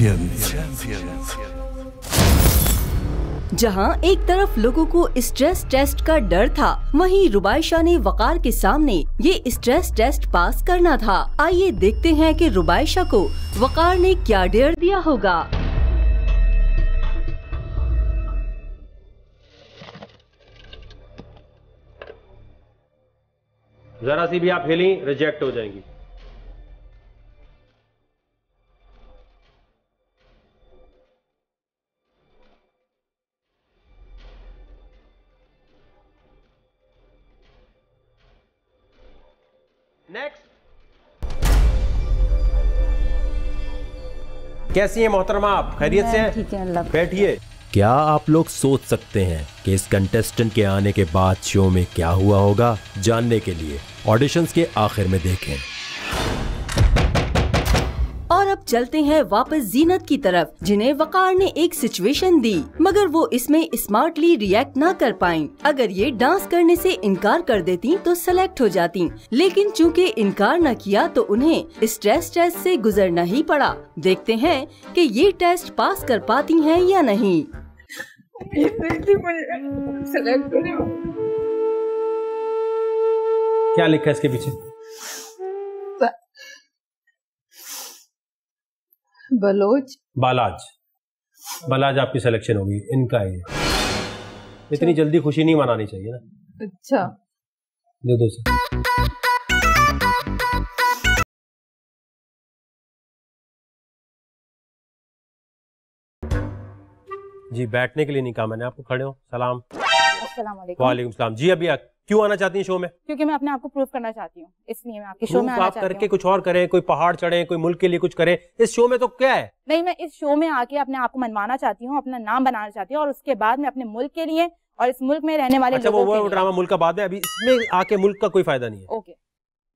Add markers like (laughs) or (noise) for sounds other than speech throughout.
Champions जहां एक तरफ लोगों को स्ट्रेस टेस्ट का डर था वहीं रुबायशा ने वकार के सामने ये स्ट्रेस टेस्ट पास करना था आइए देखते हैं कि रुबायशा को वकार ने क्या डेयर दिया होगा जरा सी भी आप हिली रिजेक्ट हो जाएंगी कैसी है मोहतरमा आप खैरियत से बैठिए क्या आप लोग सोच सकते हैं कि इस कंटेस्टेंट के आने के बाद शो में क्या हुआ होगा जानने के लिए ऑडिशंस के आखिर में देखें अब चलते हैं वापस जीनत की तरफ जिन्हें वकार ने एक सिचुएशन दी मगर वो इसमें स्मार्टली रिएक्ट ना कर पाई अगर ये डांस करने से इनकार कर देती तो सेलेक्ट हो जाती लेकिन चूंकि इनकार न किया तो उन्हें स्ट्रेस टेस्ट से गुजरना ही पड़ा देखते हैं कि ये टेस्ट पास कर पाती हैं या नहीं क्या लिखा इसके पीछे बलोच बालाज बालाज आपकी सिलेक्शन होगी इनका ये इतनी जल्दी खुशी नहीं मनानी चाहिए ना अच्छा दे दो सर जी बैठने के लिए नहीं कहा मैंने आपको खड़े हो सलाम वालेकुम सलाम जी अभी क्यों आना चाहती हैं शो में क्योंकि मैं अपने आप को करना चाहती हूँ इसलिए मैं आपके शो में आना आप करके कुछ और करें कोई पहाड़ चढ़े कोई मुल्क के लिए कुछ करें इस शो में तो क्या है नहीं मैं इस शो में आके अपने आप को मनवाना चाहती हूँ अपना नाम बनाना चाहती हूँ और उसके बाद में अपने मुल्क के लिए और इस मुल्क में रहने वाले अच्छा, वो, वो ड्रामा मुल्क का बाद है अभी इसमें आके मुल्क का कोई फायदा नहीं है ओके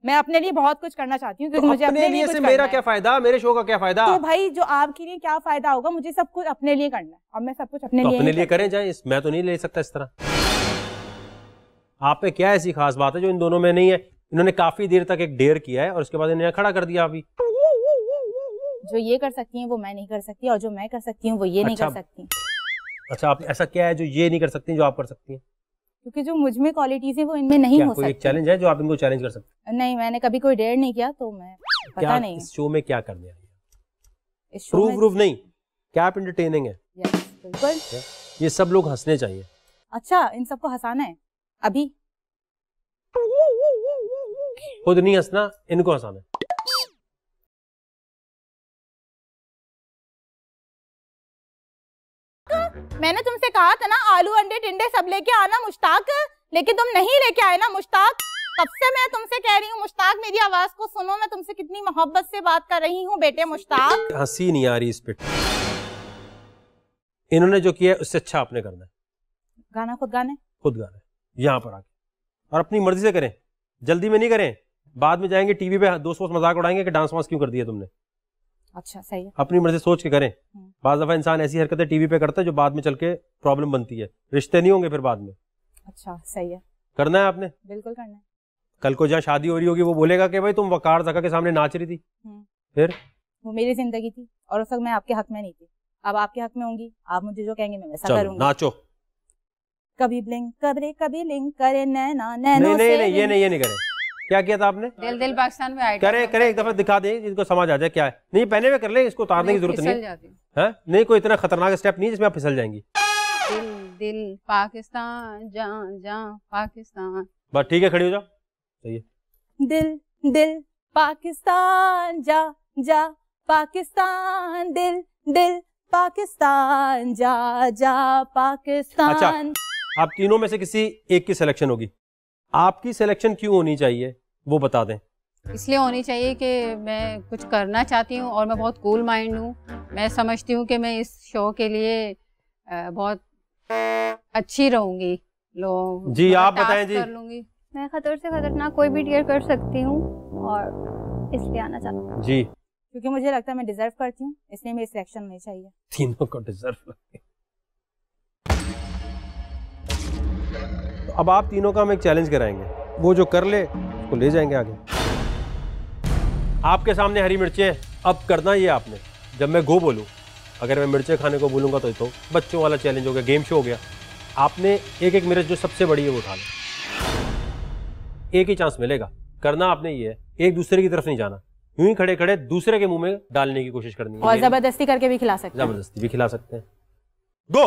मैं अपने लिए बहुत कुछ करना चाहती हूँ क्योंकि तो मुझे अपने, अपने लिए से मेरा क्या फायदा मेरे शो का क्या फायदा तो भाई जो आपके लिए क्या फायदा होगा मुझे सब कुछ अपने लिए करना है और मैं सब कुछ अपने तो लिए अपने लिए करें जाए मैं तो नहीं ले सकता इस तरह आप पे क्या ऐसी खास बात है जो इन दोनों में नहीं है इन्होंने काफी देर तक एक डेर किया है और उसके बाद इन्हें खड़ा कर दिया अभी जो ये कर सकती है वो मैं नहीं कर सकती और जो मैं कर सकती हूँ वो ये नहीं कर अच्छा। सकती अच्छा आप ऐसा क्या है जो ये नहीं कर सकती जो आप कर सकती है क्योंकि जो मुझ में क्वालिटीज है वो इनमें नहीं हो सकती एक चैलेंज है जो आप इनको चैलेंज कर सकते नहीं मैंने कभी कोई डेयर नहीं किया तो मैं पता नहीं इस शो में क्या कर दिया प्रूफ प्रूफ नहीं क्या आप इंटरटेनिंग है ये सब लोग हंसने चाहिए अच्छा इन सबको हंसाना है अभी खुद नहीं हंसना इनको हंसाना मैंने तुमसे कहा था ना आलू अंडे टिंडे सब लेके आना मुश्ताक लेकिन तुम नहीं लेके आए ना मुश्ताक तब से मैं तुमसे कह रही हूँ मुश्ताक मेरी आवाज को सुनो मैं तुमसे कितनी मोहब्बत से बात कर रही हूँ बेटे मुश्ताक हंसी नहीं आ रही इस पे इन्होंने जो किया उससे अच्छा आपने करना है गाना खुद गाने खुद गाना यहाँ पर आके और अपनी मर्जी से करें जल्दी में नहीं करें बाद में जाएंगे टीवी पे दोस्त वोस्त मजाक उड़ाएंगे कि डांस वांस क्यों कर दिया तुमने अच्छा सही है अपनी मर्जी सोच के करें हम्म। बाद दफा इंसान ऐसी हरकतें टीवी पे करता है जो बाद में चल के प्रॉब्लम बनती है रिश्ते नहीं होंगे फिर बाद में अच्छा सही है करना है आपने बिल्कुल करना है कल को जहाँ शादी हो रही होगी वो बोलेगा कि भाई तुम वकार जगह के सामने नाच रही थी हम्म। फिर वो मेरी जिंदगी थी और उस वक्त मैं आपके हक में नहीं थी अब आपके हक में होंगी आप मुझे जो कहेंगे मैं वैसा करूंगी नाचो कभी ब्लिंक करे कभी लिंक करे नैना नैनो नहीं नहीं, नहीं ये नहीं ये नहीं करे क्या किया था आपने दिल दिल पाकिस्तान में आए करे करे एक दफा दिखा दे इनको समझ आ जाए क्या है नहीं पहने में कर ले इसको उतारने की जरूरत नहीं है हाँ? नहीं कोई इतना खतरनाक स्टेप नहीं जिसमें आप फिसल जाएंगी दिल दिल पाकिस्तान जा जा पाकिस्तान बस ठीक है खड़ी हो जाओ सही है दिल दिल पाकिस्तान जा जा पाकिस्तान दिल दिल पाकिस्तान जा जा अच्छा। पाकिस्तान अच्छा आप तीनों में से किसी एक की सिलेक्शन होगी आपकी सिलेक्शन क्यों होनी चाहिए वो बता दें इसलिए होनी चाहिए कि मैं कुछ करना चाहती हूँ और मैं बहुत कूल माइंड हूँ मैं समझती हूँ कि मैं इस शो के लिए बहुत अच्छी रहूंगी लोग जी आप बताएं जी कर लूंगी मैं खतर से खतरनाक कोई भी डियर कर सकती हूँ और इसलिए आना चाहती हूँ जी क्योंकि मुझे लगता है मैं डिजर्व करती हूँ इसलिए मेरी सिलेक्शन होनी चाहिए तीनों को डिजर्व अब आप तीनों का हम एक चैलेंज कराएंगे वो जो कर ले उसको ले जाएंगे आगे आपके सामने हरी मिर्चें अब करना ये आपने जब मैं गो बोलूँ अगर मैं मिर्चें खाने को बोलूँगा तो तो बच्चों वाला चैलेंज हो गया गेम शो हो गया आपने एक एक मिर्च जो सबसे बड़ी है वो उठा ली एक ही चांस मिलेगा करना आपने ये है एक दूसरे की तरफ नहीं जाना यूं ही खड़े खड़े दूसरे के मुंह में डालने की कोशिश करनी है और जबरदस्ती करके भी खिला सकते हैं जबरदस्ती भी खिला सकते हैं गो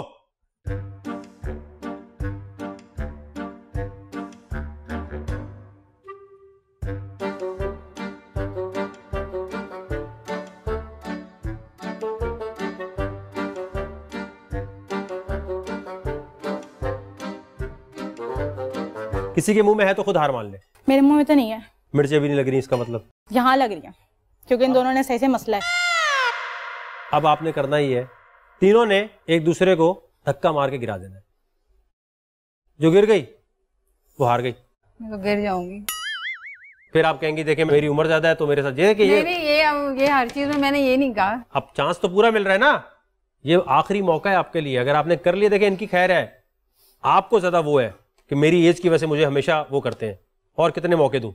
किसी के मुंह में है तो खुद हार मान ले मेरे मुंह में तो नहीं है मिर्चें भी नहीं लग रही इसका मतलब यहाँ लग रही है क्योंकि इन दोनों ने सही से मसला है अब आपने करना ही है तीनों ने एक दूसरे को धक्का मार के गिरा देना है जो गिर गई वो हार गई मैं तो गिर जाऊंगी फिर आप कहेंगे देखे मेरी उम्र ज्यादा है तो मेरे साथ ये कि ये ये ये हर चीज में मैंने ये नहीं कहा अब चांस तो पूरा मिल रहा है ना ये आखिरी मौका है आपके लिए अगर आपने कर लिया देखे इनकी खैर है आपको ज्यादा वो है कि मेरी एज की वजह से मुझे हमेशा वो करते हैं और कितने मौके दूं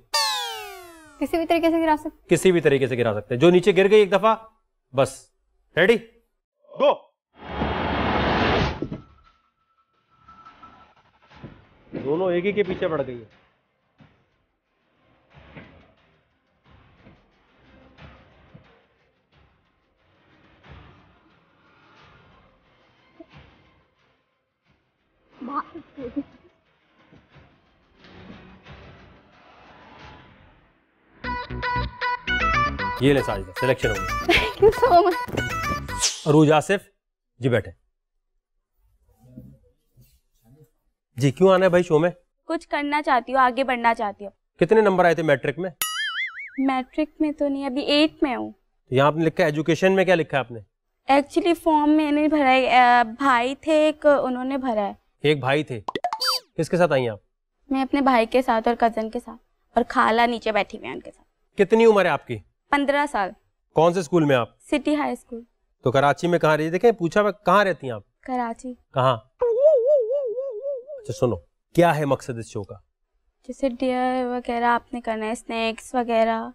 किसी भी तरीके से गिरा सकते किसी भी तरीके से गिरा सकते हैं जो नीचे गिर गई एक दफा बस रेडी गो दोनों एक ही के पीछे पड़ गई है Thank you. ये ले साजिदा सिलेक्शन हो गई thank you so much Arooj Asif ji बैठे जी क्यों आना है भाई शो में कुछ करना चाहती हूँ आगे बढ़ना चाहती हूँ कितने नंबर आए थे मैट्रिक में मैट्रिक में तो नहीं अभी एट में हूँ तो यहाँ आपने लिखा एजुकेशन में क्या लिखा है आपने एक्चुअली फॉर्म मैंने भरा है भाई थे एक उन्होंने भरा है एक भाई थे किसके साथ आई आप मैं अपने भाई के साथ और कजन के साथ और खाला नीचे बैठी हुई उनके साथ कितनी उम्र है आपकी पंद्रह साल कौन से स्कूल में आप सिटी हाई स्कूल तो कराची में कहाँ रही देखें पूछा मैं कहाँ रहती हैं आप कराची कहाँ अच्छा सुनो क्या है मकसद इस शो का जैसे डियर वगैरह आपने करना है स्नैक्स वगैरह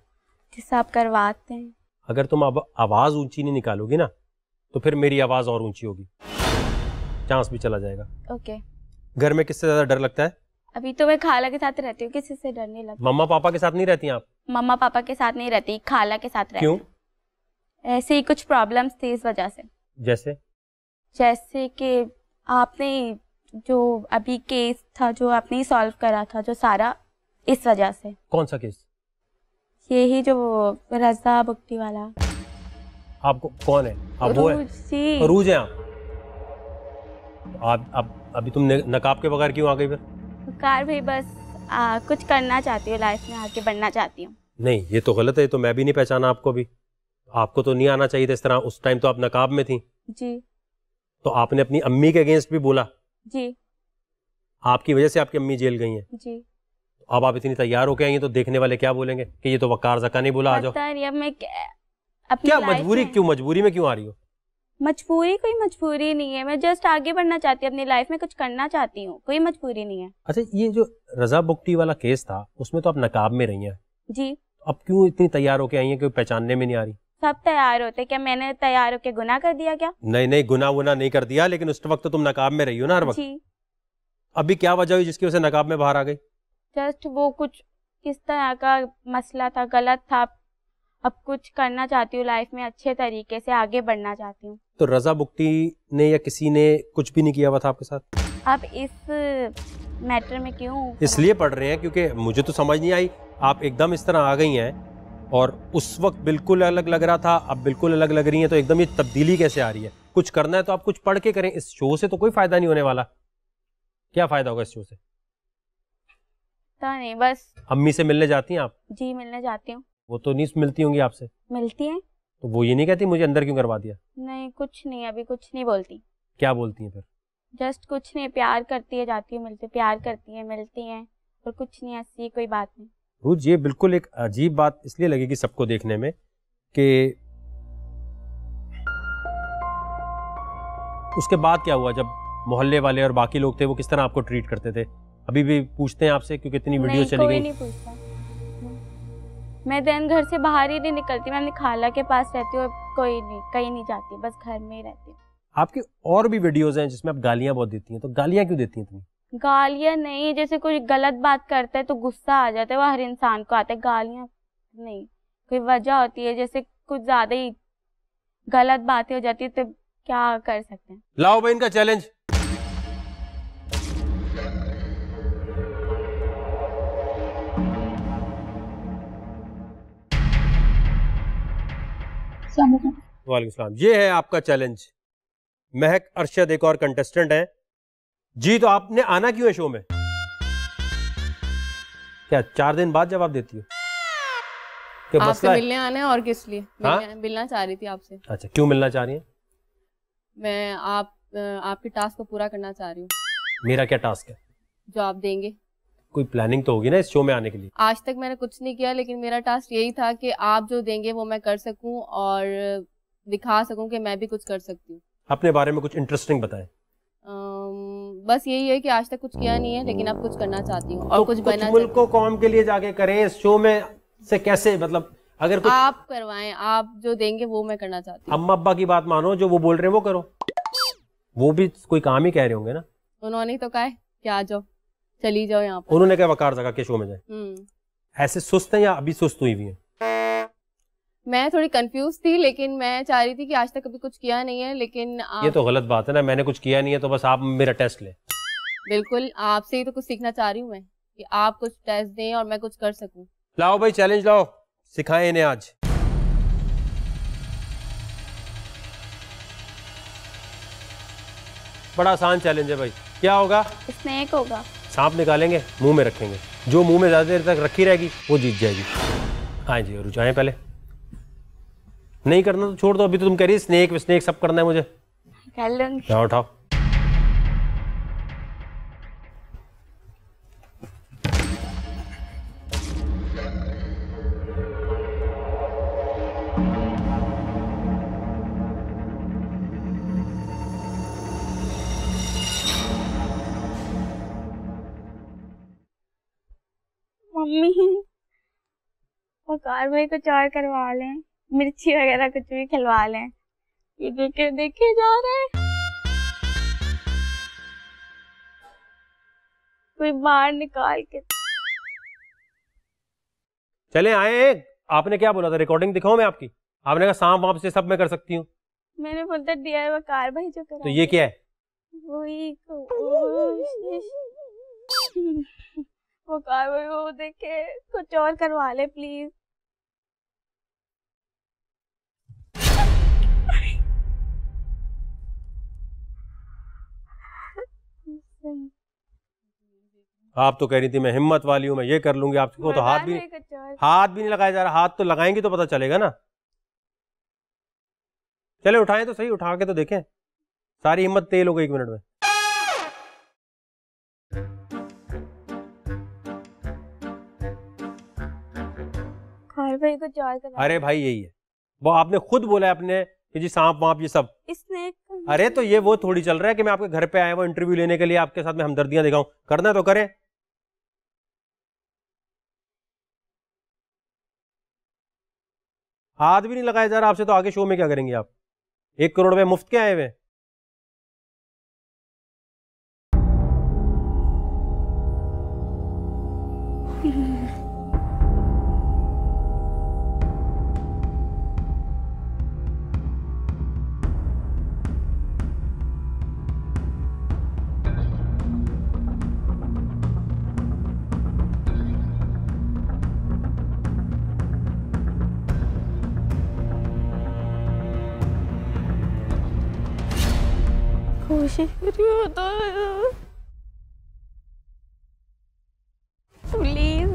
जिससे आप करवाते हैं अगर तुम अब आवाज ऊंची नहीं निकालोगी ना तो फिर मेरी आवाज और ऊंची होगी चांस भी चला जाएगा ओके घर में किससे ज्यादा डर लगता है अभी तो मैं खाला के साथ रहती हूँ किसी से डरने लगी मम्मा पापा के साथ नहीं रहती आप मम्मा पापा के साथ नहीं रहती खाला के साथ रहती क्यों ऐसे ही कुछ प्रॉब्लम थी इस वजह से जैसे जैसे कि आपने जो अभी केस था जो आपने सॉल्व करा था जो सारा इस वजह से कौन सा केस ये ही जो रजा बुक्टी वाला आपको कौन है आप वो है रूज है आप, आप अभी तुम नकाब के बगैर क्यों आ गई फिर कार भी बस आ, कुछ करना चाहती हूँ लाइफ में आके बनना चाहती हूँ नहीं ये तो गलत है तो मैं भी नहीं पहचाना आपको भी आपको तो नहीं आना चाहिए था इस तरह उस टाइम तो आप नकाब में थी जी तो आपने अपनी अम्मी के अगेंस्ट भी बोला जी आपकी वजह से आपकी अम्मी जेल गई है जी अब आप इतनी तैयार होके आई तो देखने वाले क्या बोलेंगे कि ये तो वकार जका नहीं बोला आ जाओ क्या मजबूरी क्यों मजबूरी में क्यों आ रही हो मजबूरी कोई मजबूरी नहीं है मैं जस्ट आगे बढ़ना चाहती हूँ अपनी लाइफ में कुछ करना चाहती हूँ कोई मजबूरी नहीं है अच्छा ये जो रजा बुक्टी वाला केस था उसमें तो आप नकाब में रही हैं जी तो अब क्यों इतनी तैयार होके आई हैं क्यों पहचानने में नहीं आ रही सब तैयार होते क्या मैंने तैयार होके गुना कर दिया क्या नहीं नहीं गुना वुना नहीं कर दिया लेकिन उस वक्त तो तुम नकाब में रही हो ना हर वक्त अभी क्या वजह हुई जिसकी वजह से नकाब में बाहर आ गई जस्ट वो कुछ किस तरह का मसला था गलत था अब कुछ करना चाहती हूँ लाइफ में अच्छे तरीके से आगे बढ़ना चाहती हूँ तो रजा बुक्टी ने या किसी ने कुछ भी नहीं किया हुआ था आपके साथ आप इस मैटर में क्यों इसलिए पढ़ रहे हैं क्योंकि मुझे तो समझ नहीं आई आप एकदम इस तरह आ गई हैं और उस वक्त बिल्कुल अलग लग रहा था अब बिल्कुल अलग लग रही हैं तो एकदम ये तब्दीली कैसे आ रही है कुछ करना है तो आप कुछ पढ़ के करें इस शो से तो कोई फायदा नहीं होने वाला क्या फायदा होगा इस शो से नहीं बस अम्मी से मिलने जाती हैं आप जी मिलने जाती हूँ वो तो नहीं मिलती होंगी आपसे मिलती हैं तो वो ये नहीं कहती मुझे अंदर क्यों करवा दिया नहीं कुछ नहीं अभी कुछ नहीं बोलती क्या बोलती है फिर जस्ट कुछ नहीं प्यार करती है जाती है मिलती प्यार करती है मिलती है और कुछ नहीं ऐसी कोई बात नहीं रूज ये बिल्कुल एक अजीब बात इसलिए लगेगी सबको देखने में कि उसके बाद क्या हुआ जब मोहल्ले वाले और बाकी लोग थे वो किस तरह आपको ट्रीट करते थे अभी भी पूछते हैं आपसे क्योंकि इतनी वीडियो चली गई नहीं पूछता मैं देन घर से बाहर ही नहीं निकलती मैं अपनी खाला के पास रहती हूँ कोई नहीं कहीं नहीं जाती बस घर में ही रहती हूँ आपकी और भी वीडियोस हैं जिसमें आप गालियाँ बहुत देती हैं तो गालियाँ क्यों देती हैं गालियाँ नहीं जैसे कोई गलत बात करता है तो गुस्सा आ जाता है वो हर इंसान को आता है गालियाँ नहीं कोई वजह होती है जैसे कुछ ज़्यादा ही गलत बातें हो जाती है तो क्या कर सकते हैं लाओ भाई इनका चैलेंज वालेकाम ये है आपका चैलेंज महक अरशद एक और कंटेस्टेंट है जी तो आपने आना क्यों है शो में क्या चार दिन बाद जवाब देती हो क्या आपसे मिलने आना है और किस लिए हाँ? मिलना चाह रही थी आपसे अच्छा क्यों मिलना चाह रही है मैं आप आपके टास्क को पूरा करना चाह रही हूँ मेरा क्या टास्क है जो आप देंगे कोई प्लानिंग तो होगी ना इस शो में आने के लिए आज तक मैंने कुछ नहीं किया लेकिन मेरा टास्क यही था कि आप जो देंगे वो मैं कर सकूं और दिखा सकूं कि मैं भी कुछ कर सकती हूं अपने बारे में कुछ इंटरेस्टिंग बताएं बस यही है कि आज तक कुछ किया नहीं है लेकिन अब कुछ करना चाहती हूँ और तो कुछ, बना बनना मुल्क को कौम के लिए जाके करें इस शो में से कैसे मतलब अगर कुछ... आप करवाएं आप जो देंगे वो मैं करना चाहती हूँ अम्मा अब्बा की बात मानो जो वो बोल रहे हैं वो करो वो भी कोई काम ही कह रहे होंगे ना उन्होंने तो कहा है कि आ जाओ चली जाओ यहाँ पर उन्होंने क्या वकार जगह के शो में जाए हम्म। ऐसे सुस्त हैं या अभी सुस्त हुई हुई है मैं थोड़ी कंफ्यूज थी लेकिन मैं चाह रही थी कि आज तक कभी कुछ किया नहीं है लेकिन आप... ये तो गलत बात है ना मैंने कुछ किया नहीं है तो बस आप मेरा टेस्ट ले बिल्कुल आपसे ही तो कुछ सीखना चाह रही हूँ मैं कि आप कुछ टेस्ट दें और मैं कुछ कर सकूँ लाओ भाई चैलेंज लाओ सिखाए इन्हें आज बड़ा आसान चैलेंज है भाई क्या होगा स्नैक होगा सांप निकालेंगे मुंह में रखेंगे जो मुंह में ज़्यादा देर तक रखी रहेगी वो जीत जाएगी हाँ जी रुझाएँ पहले नहीं करना तो छोड़ दो अभी तो तुम कह रही स्नेक स्नेक सब करना है मुझे उठाओ एक और मुझे कुछ और करवा लें मिर्ची वगैरह कुछ भी खिलवा लें ये देखे देखे जा रहे हैं कोई बाहर निकाल के चले आए आपने क्या बोला था रिकॉर्डिंग दिखाऊं मैं आपकी आपने कहा सांप वाप से सब मैं कर सकती हूँ मैंने बोलता दिया है वो कार भाई जो करा तो ये क्या है वही तो वो कार भाई वो देखे कुछ और करवा ले प्लीज आप तो कह रही थी मैं हिम्मत वाली हूँ मैं ये कर लूंगी आपको तो हाथ भी हाथ भी नहीं लगाया जा रहा हाथ तो लगाएंगे तो पता चलेगा ना चले उठाएं तो सही उठा के तो देखें सारी हिम्मत तेल हो गई एक मिनट में भाई को अरे भाई यही है वो आपने खुद बोला है अपने कि जी सांप वाप ये सब इसने अरे तो ये वो थोड़ी चल रहा है कि मैं आपके घर पे आया हूँ इंटरव्यू लेने के लिए आपके साथ में हमदर्दियां दिखाऊं करना तो करें हाथ भी नहीं लगाया जा रहा आपसे तो आगे शो में क्या करेंगे आप एक करोड़ रुपए मुफ्त के आए हुए şey veriyordu. Please.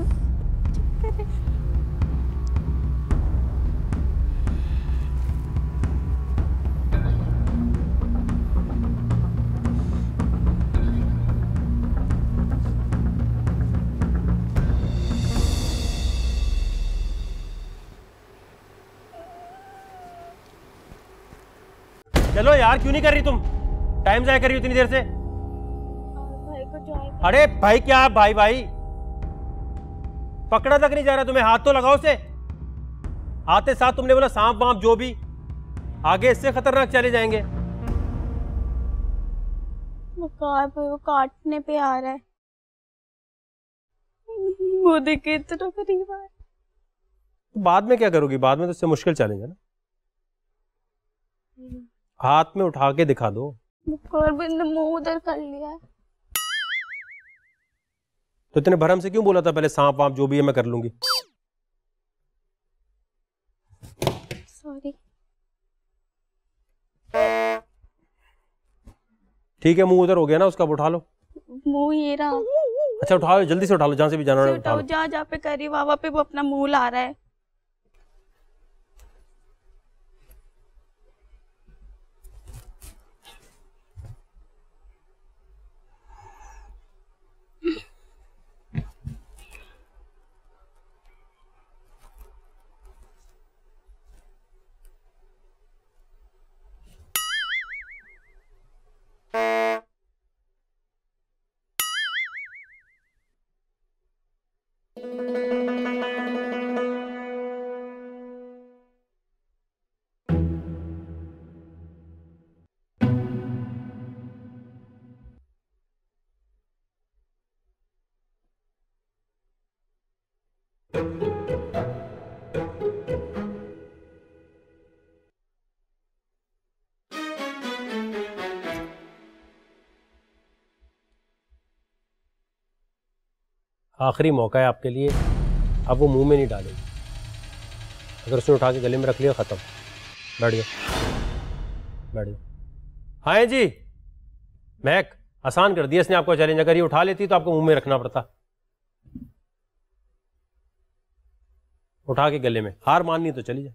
चलो यार क्यों नहीं कर रही तुम टाइम जाया करी इतनी देर से भाई को अरे भाई क्या भाई भाई पकड़ा तक नहीं जा रहा तुम्हें हाथ तो लगाओ से आते साथ तुमने बोला सांप वाप जो भी आगे इससे खतरनाक चले जाएंगे वो वो काटने पे आ रहा है वो तो बाद में क्या करोगी बाद में तो इससे मुश्किल चैलेंज ना हम्म। हाथ में उठा के दिखा दो ने मुंह उधर कर लिया तो इतने भरम से क्यों बोला था पहले सांप वाप जो भी है मैं कर लूंगी सॉरी ठीक है मुंह उधर हो गया ना उसका उठा लो मुंह ये रहा अच्छा उठाओ जल्दी से उठा लो जहां से भी जाना उठाओ जा जा पे करी वावा पे वो अपना मुंह ला रहा है आखिरी मौका है आपके लिए अब वो मुंह में नहीं डालेंगे अगर उसने उठा के गले में रख लिया ख़त्म बैठ गया बैठ गया हाँ जी मैक आसान कर दिया इसने आपको चैलेंज अगर ये उठा लेती तो आपको मुंह में रखना पड़ता उठा के गले में हार माननी तो चली जाए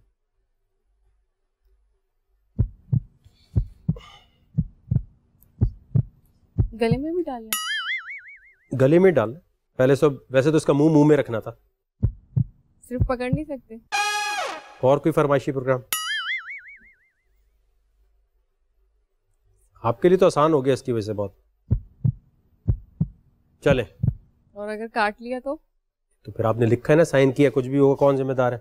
गले में भी डाल गले में डाल पहले सब वैसे तो इसका मुंह मुंह में रखना था सिर्फ पकड़ नहीं सकते और कोई फरमाइशी प्रोग्राम आपके लिए तो आसान हो गया इसकी वजह से बहुत चले और अगर काट लिया तो तो फिर आपने लिखा है ना साइन किया कुछ भी होगा कौन जिम्मेदार है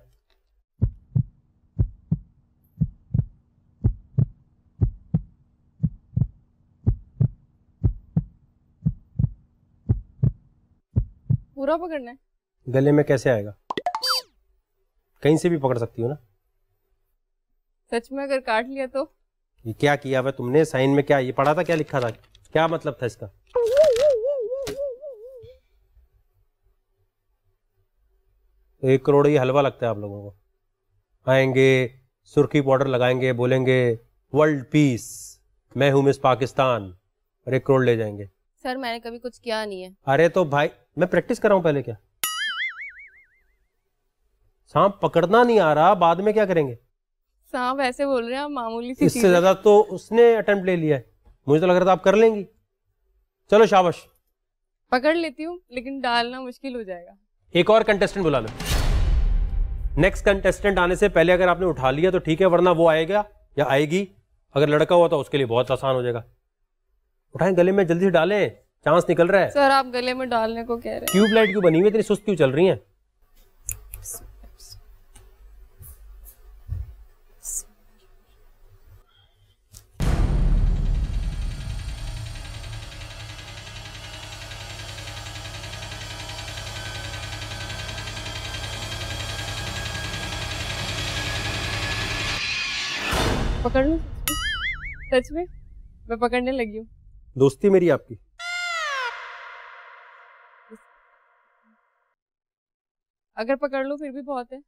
पूरा पकड़ना है गले में कैसे आएगा कहीं से भी पकड़ सकती हो ना सच में अगर काट लिया तो ये क्या किया हुआ तुमने साइन में क्या ये पढ़ा था क्या लिखा था क्या मतलब था इसका एक करोड़ ही हलवा लगता है आप लोगों को आएंगे सुर्खी पाउडर लगाएंगे बोलेंगे वर्ल्ड पीस मैं हूं मिस पाकिस्तान और एक करोड़ ले जाएंगे सर मैंने कभी कुछ किया नहीं है अरे तो भाई मैं प्रैक्टिस कर रहा हूँ पहले क्या सांप पकड़ना नहीं आ रहा बाद में क्या करेंगे सांप ऐसे बोल रहे हैं मामूली सी इससे ज्यादा तो उसने अटेम्प्ट ले लिया है मुझे तो लग रहा था आप कर लेंगी चलो शाबाश पकड़ लेती हूँ लेकिन डालना मुश्किल हो जाएगा एक और कंटेस्टेंट बुला लो नेक्स्ट कंटेस्टेंट आने से पहले अगर आपने उठा लिया तो ठीक है वरना वो आएगा या आएगी अगर लड़का हुआ तो उसके लिए बहुत आसान हो जाएगा उठाएं गले में जल्दी से डालें चांस निकल रहा है सर आप गले में डालने को कह रहे हैं ट्यूबलाइट क्यों बनी हुई इतनी सुस्त क्यों चल रही है पकड़ लू सच में मैं पकड़ने लगी हूँ दोस्ती मेरी आपकी अगर पकड़ लू फिर भी बहुत है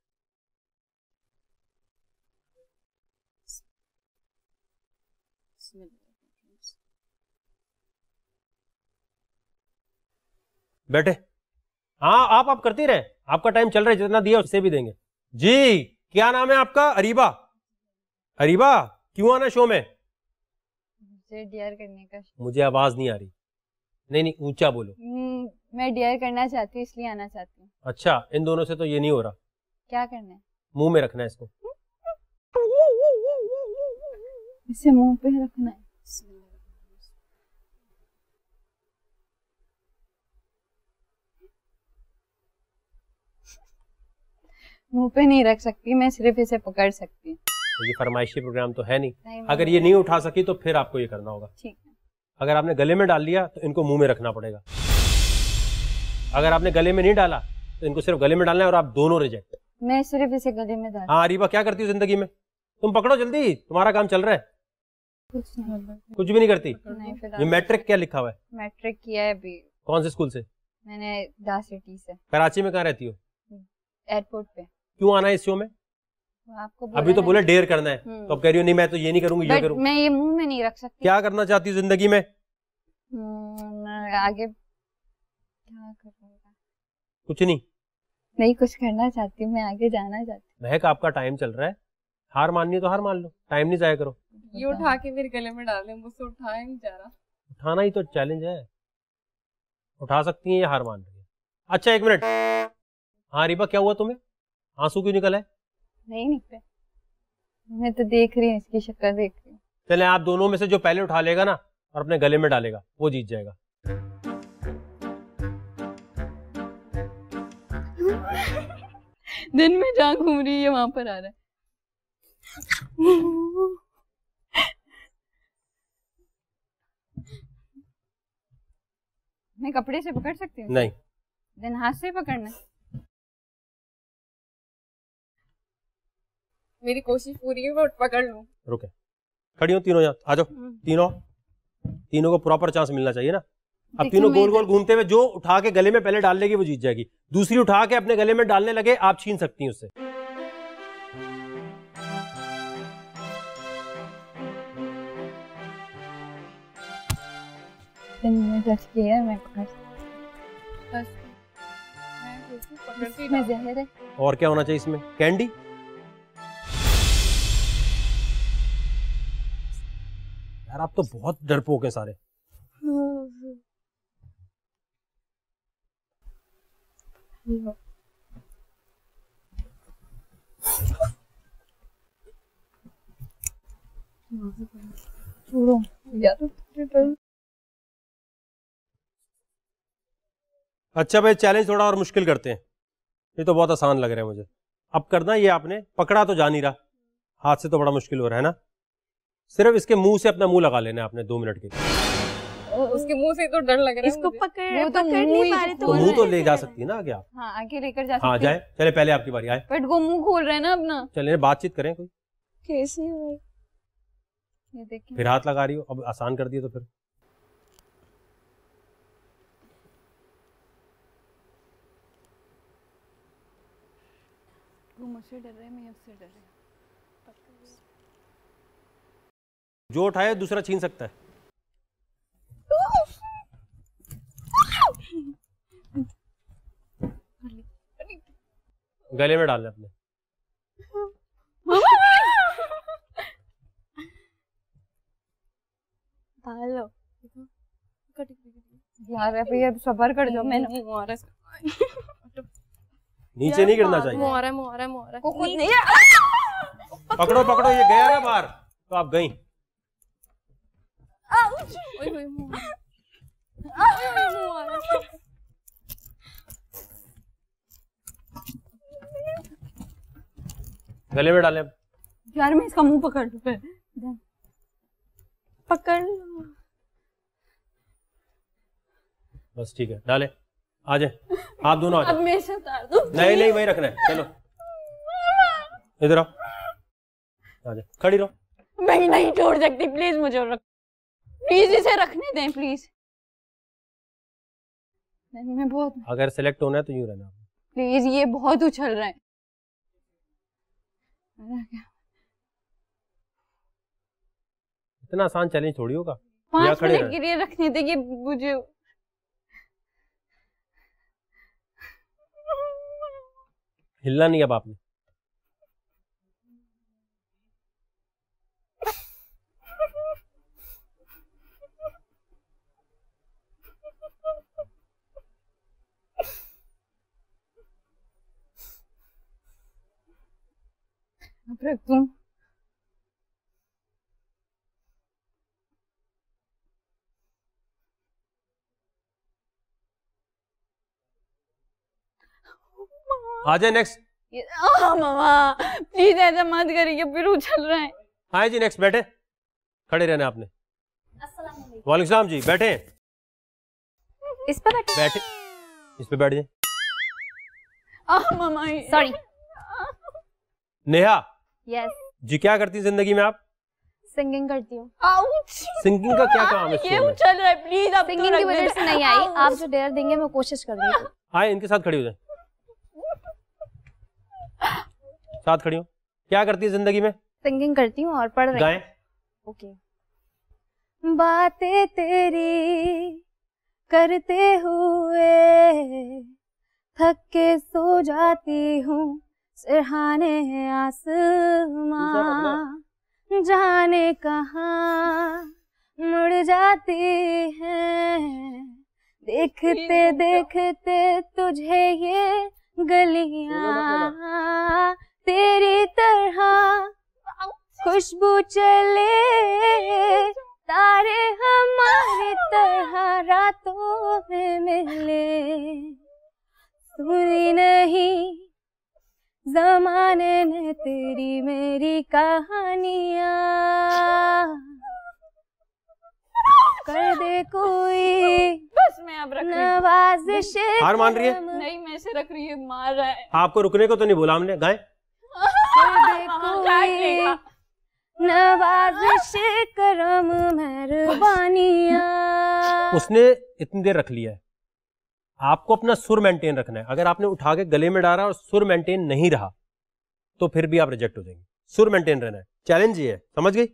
बैठे हाँ आप आप करती रहे आपका टाइम चल रहा है जितना दिया उससे भी देंगे जी क्या नाम है आपका अरीबा अरीबा क्यों आना शो में डियर करने का मुझे आवाज नहीं आ रही नहीं नहीं ऊंचा बोलो हम्म, मैं डियर करना चाहती हूँ इसलिए आना चाहती हूँ अच्छा इन दोनों से तो ये नहीं हो रहा क्या करना है मुंह में रखना है इसको इसे मुंह पे रखना है मुंह पे नहीं रख सकती मैं सिर्फ इसे पकड़ सकती हूँ ये फरमाइशी प्रोग्राम तो है नहीं, नहीं अगर ये नहीं उठा सकी तो फिर आपको ये करना होगा अगर आपने गले में डाल लिया तो इनको मुंह में रखना पड़ेगा अगर आपने गले में नहीं डाला तो इनको सिर्फ गले में डालना है और आप दोनों रिजेक्ट मैं सिर्फ इसे गले में डाल हाँ अरीबा क्या करती हो जिंदगी में तुम पकड़ो जल्दी तुम्हारा काम चल रहा है कुछ नहीं कुछ भी नहीं करती ये मैट्रिक क्या लिखा हुआ है मैट्रिक किया है अभी कौन से स्कूल से मैंने सिटी से कराची में कहाँ रहती हो एयरपोर्ट पे क्यों आना है इस शो में आपको अभी तो बोले डेयर करना है तो हम्म। अब कह रही हो नहीं मैं तो ये नहीं करूंगी ये करूंगी मैं ये मुंह में नहीं रख सकती क्या करना चाहती हूँ जिंदगी में हम्म, आगे क्या कुछ नहीं नहीं कुछ करना चाहती हूँ मैं आगे जाना चाहती हूँ महक आपका टाइम चल रहा है हार माननी है तो हार मान लो टाइम नहीं जाया करो ये उठा के मेरे गले में डाल मुझसे उठाया नहीं जा रहा उठाना ही तो चैलेंज है उठा सकती है या हार मान रही है अच्छा एक मिनट हाँ रिबा क्या हुआ तुम्हें आंसू क्यों निकल है नहीं निकले मैं तो देख रही हूँ इसकी शक्ल देख रही हूँ चले आप दोनों में से जो पहले उठा लेगा ना और अपने गले में डालेगा वो जीत जाएगा दिन में जहाँ घूम रही है वहां पर आ रहा है मैं कपड़े से पकड़ सकती हूँ नहीं दिन हाथ से पकड़ना मेरी कोशिश पूरी है मैं पकड़ लूं रुके खड़ी हो तीनों आ जाओ हम्म। तीनों तीनों को प्रॉपर चांस मिलना चाहिए ना अब तीनों गोल गोल घूमते हुए जो उठा के गले में पहले डाल लेगी वो जीत जाएगी दूसरी उठा के अपने गले में डालने लगे आप छीन सकती हैं उससे और क्या होना चाहिए इसमें कैंडी यार आप तो बहुत डरपोक है सारे तो अच्छा भाई चैलेंज थोड़ा और मुश्किल करते हैं ये तो बहुत आसान लग रहा है मुझे अब करना ये आपने पकड़ा तो जा नहीं रहा हाथ से तो बड़ा मुश्किल हो रहा है ना सिर्फ इसके मुंह से अपना मुंह लगा लेना आपने दो मिनट के उसके मुंह से तो डर लग रहा है इसको पकड़ तो पकड़ नहीं पा रहे तो मुंह तो ले जा सकती है ना आगे आप हाँ आगे लेकर जा हाँ जाए चले पहले आपकी बारी आए बट वो मुंह खोल रहे ना अपना चले बातचीत करें कोई कैसे फिर हाथ लगा रही हो अब आसान कर दिए तो फिर वो मुझसे डर रहे मैं उससे डर रही जो उठाए दूसरा छीन सकता है गले में डाल अपने यार कर नीचे नहीं गिरना चाहिए मुहारा मुहारा मोरा नहीं पकड़ो पकड़ो ये गया ना बाहर तो आप गई Ouch! Oi, oi, Oi, oi, गले में डाले यार मैं इसका मुंह पकड़ लू पकड़ लू बस ठीक है डाले आ जाए आप दोनों आ अब मैं उतार दूं नहीं नहीं वही रखना है चलो इधर आओ आ जाए खड़ी रहो मैं नहीं छोड़ सकती प्लीज मुझे रख प्लीज इसे रखने दें प्लीज मैं बहुत अगर सेलेक्ट होना है तो यूं रहना प्लीज ये बहुत उछल है क्या? इतना आसान चैलेंज थोड़ी होगा पांच मिनट के लिए रखने देंगे मुझे हिलना नहीं अब आपने अब रख दूँ आ जाए नेक्स्ट मामा प्लीज ऐसा मत करिए फिर चल रहे हैं हाँ जी नेक्स्ट बैठे खड़े रहने आपने वाले सलाम जी बैठे इस पर बैठे बैठे इस पे बैठ जाए मामा सॉरी नेहा yes. जी क्या करती जिंदगी में आप सिंगिंग करती हूँ सिंगिंग का क्या काम है ये चल रहा है प्लीज आप सिंगिंग की वजह से नहीं आई आप जो डेयर देंगे मैं कोशिश रही हूँ इनके साथ खड़ी हो जाए साथ खड़ी हूँ क्या करती है जिंदगी में सिंगिंग करती हूँ और पढ़ रही ओके बातें तेरी करते हुए थक के सो जाती हूँ चढ़ाने आसमां जाने कहाँ मुड़ जाती है देखते देखते तुझे ये गलिया तेरी तरह खुशबू चले तारे हमारी तरह रातों में मिले सुनी नहीं जमाने ने तेरी मेरी कहानिया कर दे कोई बस मैं अब रख नवाजिश हार मान रही है नहीं मैं से रख रही है मार रहा है हाँ, आपको रुकने को तो नहीं बोला हमने गाय हाँ, नवाजिश करम मेहरबानिया उसने इतनी देर रख लिया है आपको अपना सुर मेंटेन रखना है अगर आपने उठा के गले में डाला और सुर मेंटेन नहीं रहा तो फिर भी आप रिजेक्ट हो जाएंगे सुर मेंटेन रहना है चैलेंज ये है समझ गई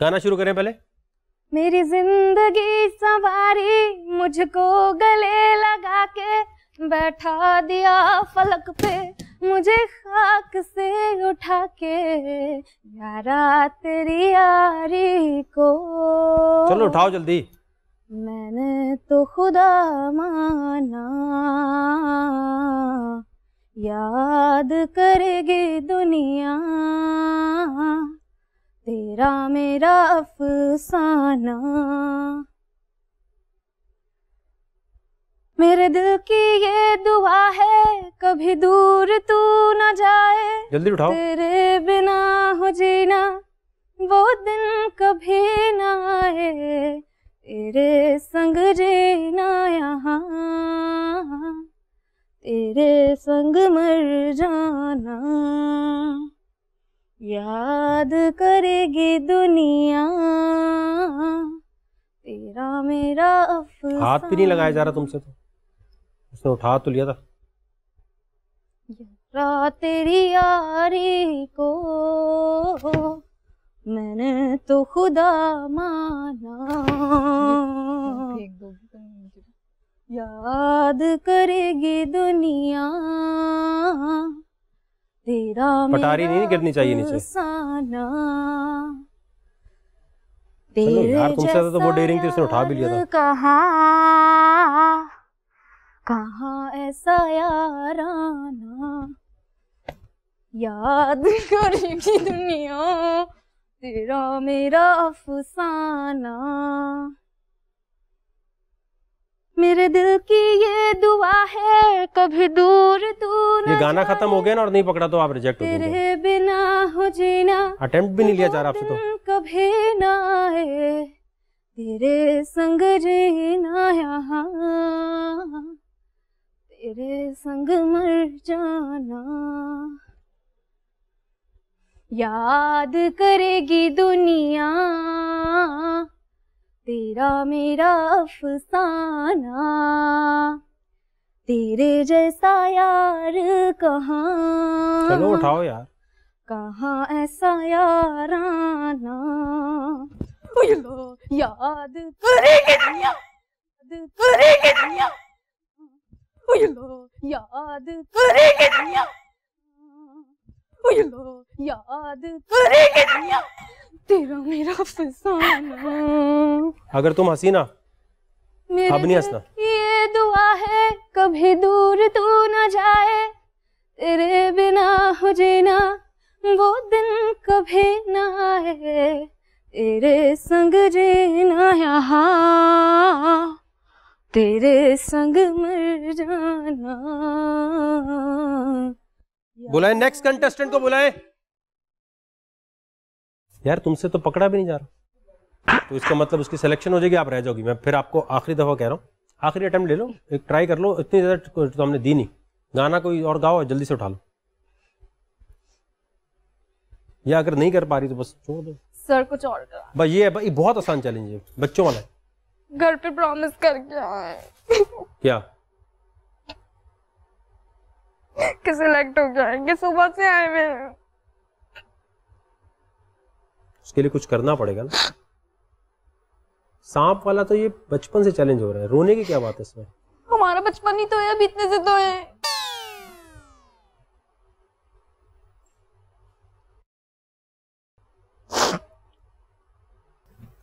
गाना शुरू करें पहले मेरी जिंदगी सवारी मुझको गले लगा के बैठा दिया फलक पे मुझे खाक से उठा के यारा तेरी यारी को चलो उठाओ जल्दी मैंने तो खुदा माना याद करेगी दुनिया तेरा मेरा अफसाना मेरे दिल की ये दुआ है कभी दूर तू न जाए जल्दी उठाओ तेरे बिना हो जीना वो दिन कभी ना आए तेरे संग जीना यहाँ तेरे संग मर जाना याद करेगी दुनिया तेरा मेरा हाथ भी नहीं लगाया जा रहा तुमसे तो उसने उठा तो लिया था तेरी यारी को मैंने तो खुदा माना याद करेगी दुनिया तेरा पटारी नहीं गिरनी चाहिए नीचे यार तुमसे तो वो डेरिंग थी उसने उठा भी लिया था कहा कहा ऐसा याराना याद करेगी दुनिया तेरा मेरा अफसाना मेरे दिल की ये दुआ है कभी दूर तू ये गाना खत्म हो गया ना और नहीं पकड़ा तो आप रिजेक्ट हो तेरे बिना हो जीना अटेम्प्ट भी नहीं लिया जा रहा आपसे तो कभी ना आए तेरे संग जीना यहाँ तेरे संग मर जाना याद करेगी दुनिया तेरा मेरा अफसाना तेरे जैसा यार कहाँ चलो उठाओ यार कहाँ ऐसा याराना याद करेगी दुनिया याद करेगी दुनिया याद करेगी दुनिया याद करेगी तेरा मेरा फसाना अगर तुम हसीना अब नहीं हंसना ये दुआ है कभी दूर तू ना जाए तेरे बिना हो जीना वो दिन कभी ना आए तेरे संग जीना यहाँ तेरे संग मर जाना बुलाएं नेक्स्ट कंटेस्टेंट को बुलाएं यार तुमसे तो पकड़ा भी नहीं जा रहा तो इसका मतलब उसकी सिलेक्शन हो जाएगी आप रह जाओगी मैं फिर आपको आखिरी दफा कह रहा हूँ आखिरी अटेम्प्ट ले लो एक ट्राई कर लो इतनी ज़्यादा तो हमने दी नहीं गाना कोई और गाओ जल्दी से उठा लो या अगर नहीं कर पा रही तो बस छोड़ दो सर कुछ और बस ये है बहुत आसान चैलेंज है बच्चों वाला घर पे प्रॉमिस करके आए क्या (laughs) कि सिलेक्ट हो जाएंगे सुबह से आए हुए उसके लिए कुछ करना पड़ेगा ना सांप वाला तो ये बचपन से चैलेंज हो रहा है रोने की क्या बात है इसमें हमारा बचपन ही तो है अभी इतने से तो है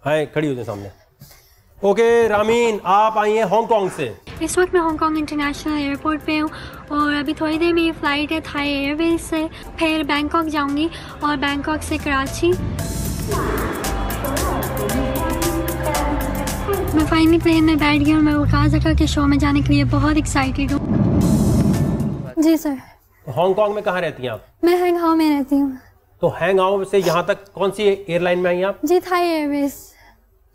हाय खड़ी हो जाए सामने ओके रामीन आप आई हैं हांगकांग से इस वक्त मैं हांगकॉन्ग इंटरनेशनल एयरपोर्ट पे हूँ और अभी थोड़ी देर मेरी फ़्लाइट है थाई एयरवेज से फिर बैंकॉक जाऊँगी और बैंकॉक से कराची मैं फाइनली प्लेन में बैठ गई और मैं उकाज अका के शो में जाने के लिए बहुत एक्साइटेड हूँ जी सर हांगकॉन्ग तो में कहाँ रहती हैं आप मैं हाउ में रहती हूँ तो हैंगहाओ से यहाँ तक कौन सी एयरलाइन में आई आप जी थाई एयरवेज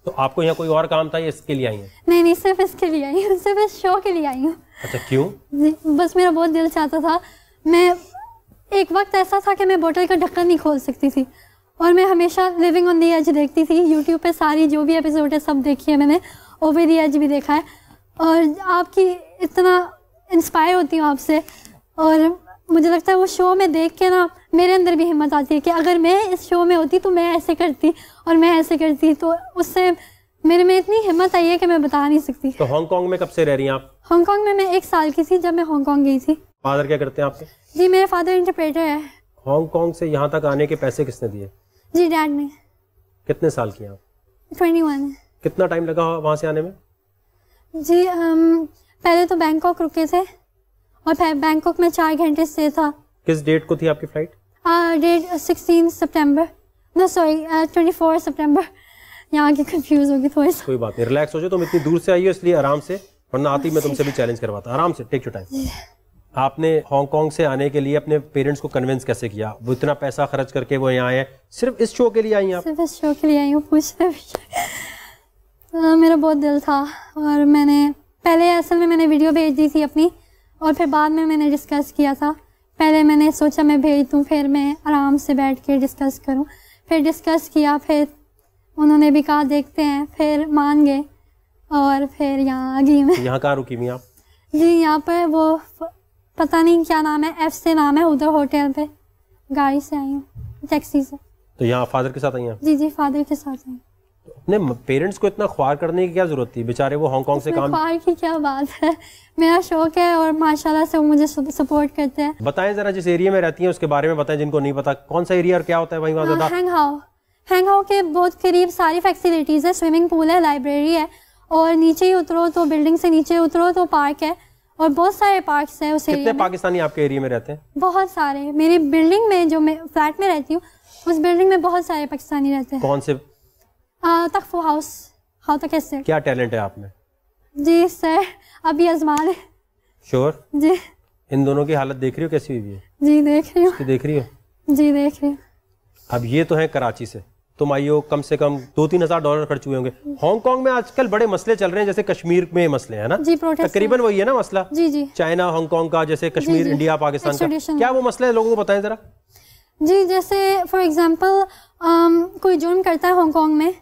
तो आपको यहाँ कोई और काम था या इसके लिए आई हैं नहीं नहीं सिर्फ इसके लिए आई हूँ सिर्फ इस शो के लिए आई हूँ अच्छा क्यों बस मेरा बहुत दिल चाहता था मैं एक वक्त ऐसा था कि मैं बोतल का ढक्कन नहीं खोल सकती थी और मैं हमेशा लिविंग ऑन दी एज देखती थी यूट्यूब पे सारी जो भी एपिसोड है सब देखी है मैंने ओवर दी एज भी देखा है और आपकी इतना इंस्पायर होती हूँ आपसे और मुझे लगता है वो शो में देख के ना मेरे अंदर भी हिम्मत आती है कि अगर मैं इस शो में होती तो मैं ऐसे करती और मैं ऐसे करती तो उससे मेरे में इतनी हिम्मत आई है कि मैं बता नहीं सकती तो हांगकांग में कब से रह रही हैं आप हांगकांग में मैं एक साल की थी जब मैं हांगकांग गई थी फादर क्या करते हैं आपके जी मेरे फादर इंटरप्रेटर है हांगकांग से यहाँ तक आने के पैसे किसने दिए जी डैड ने कितने साल किए आप ट्वेंटी वन कितना टाइम लगा वहाँ से आने में जी हम पहले तो बैंकॉक रुके थे और बैंकॉक में चार घंटे स्टे था किस डेट को थी आपकी फ्लाइट डेट सिक्सटीन सितंबर नो सॉरी ट्वेंटी फोर सितंबर यहाँ की कंफ्यूज होगी थोड़ी सा कोई बात नहीं रिलैक्स हो जाओ तुम इतनी दूर से आई हो इसलिए आराम से वरना आती मैं तुमसे भी चैलेंज करवाता आराम से टेक योर टाइम आपने हांगकांग से आने के लिए अपने पेरेंट्स को कन्विंस कैसे किया वो इतना पैसा खर्च करके वो यहाँ आए सिर्फ इस शो के लिए आई सिर्फ इस शो के लिए आई हूँ पूछ भी (laughs) uh, मेरा बहुत दिल था और मैंने पहले असल में मैंने वीडियो भेज दी थी अपनी और फिर बाद में मैंने डिस्कस किया था पहले मैंने सोचा मैं भेज दूँ फिर मैं आराम से बैठ के डिस्कस करूँ फिर डिस्कस किया फिर उन्होंने भी कहा देखते हैं फिर मान गए और फिर यहाँ आ गई मैं यहाँ कहाँ रुकी मैं आप जी यहाँ पर वो पता नहीं क्या नाम है एफ से नाम है उधर होटल पे गाड़ी से आई हूँ टैक्सी से तो यहाँ फादर के साथ आई हैं जी जी फादर के साथ आई अपने पेरेंट्स को इतना ख्वार करने की क्या जरूरत थी बेचारे वो हांगकांग से काम ख्वार की क्या बात है मेरा शौक है और माशाल्लाह से वो मुझे सपोर्ट करते हैं बताएं जरा जिस एरिया में रहती हैं उसके बारे में बताएं जिनको नहीं पता कौन सा एरिया और क्या होता है वहीं वहाँ हाँ, ज्यादा हैंग हाउ हैंग हाउ के बहुत करीब सारी फैसिलिटीज़ है स्विमिंग पूल है लाइब्रेरी है और नीचे ही उतरो तो बिल्डिंग से नीचे उतरो तो पार्क है और बहुत सारे पार्क है उस कितने पाकिस्तानी आपके एरिया में रहते हैं बहुत सारे मेरी बिल्डिंग में जो मैं फ्लैट में रहती हूँ उस बिल्डिंग में बहुत सारे पाकिस्तानी रहते हैं कौन से तकफू हाउस हाउ तक तो है क्या टैलेंट है आप जी सर अभी आजमा लें श्योर जी इन दोनों की हालत देख रही हो कैसी हुई है जी देख रही हूँ देख रही हो जी देख रही हूँ अब ये तो है कराची से तुम आइयो कम से कम दो तीन हजार डॉलर खर्च हुए होंगे हांगकांग में आजकल बड़े मसले चल रहे हैं जैसे कश्मीर में मसले है ना जी तकरीबन वही है ना मसला जी जी चाइना हांगकांग का जैसे कश्मीर जी, जी, इंडिया पाकिस्तान का क्या वो मसले है लोगों को बताएं जरा जी जैसे फॉर एग्जाम्पल कोई जुर्म करता है हांगकांग में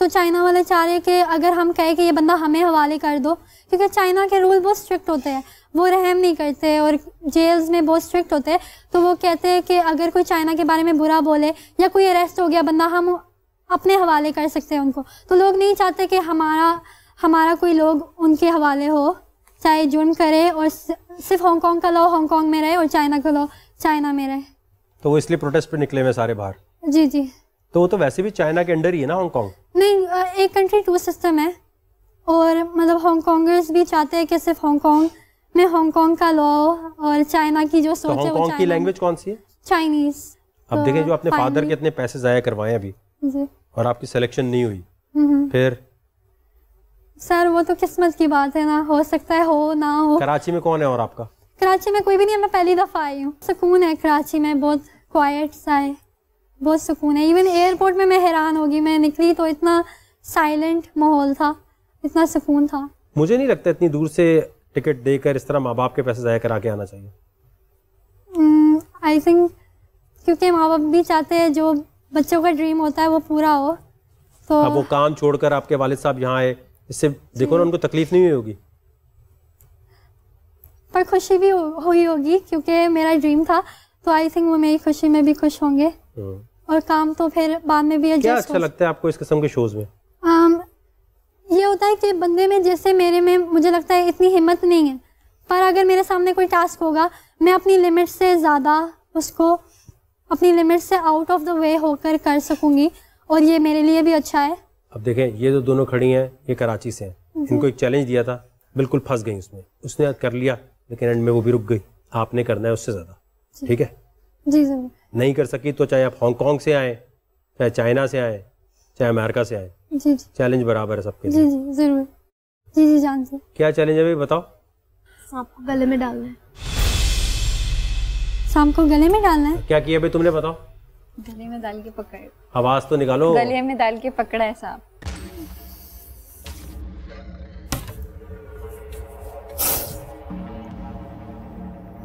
तो चाइना वाले चाह रहे कि अगर हम कहें कि ये बंदा हमें हवाले कर दो क्योंकि चाइना के रूल बहुत स्ट्रिक्ट होते हैं वो रहम नहीं करते और जेल्स में बहुत स्ट्रिक्ट होते हैं तो वो कहते हैं कि अगर कोई चाइना के बारे में बुरा बोले या कोई अरेस्ट हो गया बंदा हम अपने हवाले कर सकते हैं उनको तो लोग नहीं चाहते कि हमारा हमारा कोई लोग उनके हवाले हो चाहे जुर्म करे और सिर्फ हांगकॉन्ग का लॉ हांगकॉन्ग में रहे और चाइना का लॉ चाइना में रहे तो वो इसलिए प्रोटेस्ट पर निकले हुए सारे बाहर जी जी तो वो तो वैसे भी चाइना के अंडर ही है ना हांगकॉन्ग नहीं एक कंट्री टू सिस्टम है और मतलब हांगकॉन्गर्स भी चाहते हैं कि सिर्फ हांगकॉन्ग में हांगकॉन्ग का लॉ और चाइना की जो तो सोच तो है की लैंग्वेज कौन सी है चाइनीज अब तो देखें जो अपने फादर के इतने पैसे ज़ाया करवाए अभी और आपकी सिलेक्शन नहीं हुई हम्म हम्म। फिर सर वो तो किस्मत की बात है ना हो सकता है हो ना हो कराची में कौन है और आपका कराची में कोई भी नहीं है मैं पहली दफ़ा आई हूँ सुकून है कराची में बहुत क्वाइट सा है बहुत सुकून है इवन एयरपोर्ट में मैं हैरान होगी मैं निकली तो इतना साइलेंट माहौल था इतना सुकून था मुझे नहीं लगता इतनी दूर से टिकट देकर इस तरह माँ बाप के पैसे ज़ाया करा के आना चाहिए आई hmm, थिंक क्योंकि माँ बाप भी चाहते हैं जो बच्चों का ड्रीम होता है वो पूरा हो तो अब वो काम छोड़कर आपके वालिद साहब यहाँ आए इससे देखो ना hmm. उनको तकलीफ नहीं हुई होगी पर खुशी भी हुई होगी क्योंकि मेरा ड्रीम था तो आई थिंक वो मेरी खुशी में भी खुश होंगे हाँ। और काम तो फिर बाद में भी क्या अच्छा लगता है आपको इस किस्म के शोज में आम, ये होता है कि बंदे में जैसे मेरे में मुझे लगता है इतनी हिम्मत नहीं है पर अगर मेरे सामने कोई टास्क होगा मैं अपनी लिमिट से ज़्यादा उसको अपनी लिमिट से आउट ऑफ द वे होकर कर सकूंगी और ये मेरे लिए भी अच्छा है अब देखें ये जो दोनों खड़ी हैं ये कराची से हैं इनको एक चैलेंज दिया था बिल्कुल फंस गई उसमें उसने कर लिया लेकिन एंड में वो भी रुक गई आपने करना है उससे ज़्यादा ठीक है जी जरूर नहीं कर सकी तो चाहे आप हांगकॉन्ग से आए चाहे चाइना से आए चाहे अमेरिका से आए जी जी चैलेंज बराबर है सबके जी जी जरूर जी जी जान से क्या चैलेंज है भाई बताओ सांप को गले में डालना है सांप को गले में डालना है क्या किया भाई तुमने बताओ गले में डाल के पकड़े आवाज तो निकालो गले में डाल के पकड़ा है सांप